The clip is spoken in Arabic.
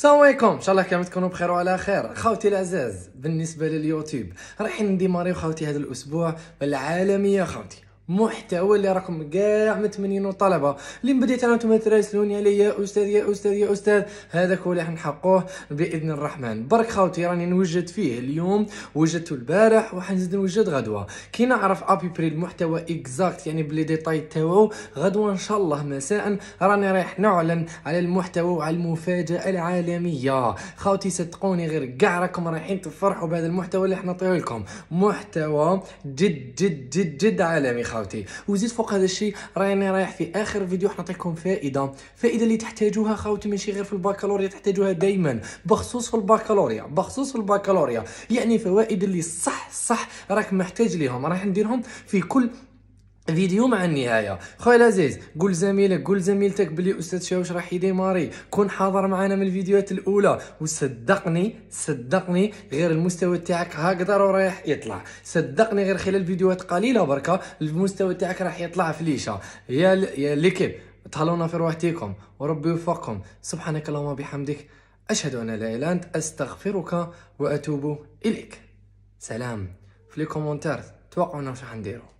السلام عليكم ان شاء الله كامل تكونوا بخير وعلى خير خاوتي العزاز بالنسبه لليوتيوب رايحين نديماريو خاوتي هذا الاسبوع بالعالميه خاوتي محتوى اللي راكم كاع متمنينو الطلبه اللي بديت انا تراسلوني عليا يا استاذ يا استاذ يا استاذ هذاك هو اللي حنحقوه باذن الرحمن برك خاوتي راني نوجد فيه اليوم وجدته البارح وحنزيد نوجد غدوه كي نعرف ابي بري المحتوى اكزاكت يعني بلي ديتاي تاعو غدوه ان شاء الله مساء راني رايح نعلن على المحتوى وعلى المفاجاه العالميه خاوتي صدقوني غير كاع راكم رايحين تفرحوا بهذا المحتوى اللي حنعطيه لكم محتوى جد جد جد جد عالمي خاوتي خاوتي وزيد فوق هذا الشيء راني رايح في اخر فيديو حنعطيكم فائده فائده اللي تحتاجوها خاوتي ماشي غير في البكالوريا تحتاجوها دائما بخصوص في البكالوريا بخصوص في البكالوريا يعني فوائد اللي صح صح راك محتاج ليهم راح نديرهم في كل فيديو مع النهايه خويا العزيز قول لزميلك قول لزميلتك بلي استاذ شاوش راح يديماري كون حاضر معنا من الفيديوهات الاولى وصدقني صدقني غير المستوى تاعك هكذا رايح يطلع صدقني غير خلال فيديوهات قليله بركه المستوى تاعك راح يطلع فليشه يا ال... يا ليكيب تهلاونا في رواحتكم وربي يوفقكم سبحانك اللهم وبحمدك اشهد ان لا اله الا انت استغفرك واتوب اليك سلام في لي كومونتير توقعونا واش راح نديرو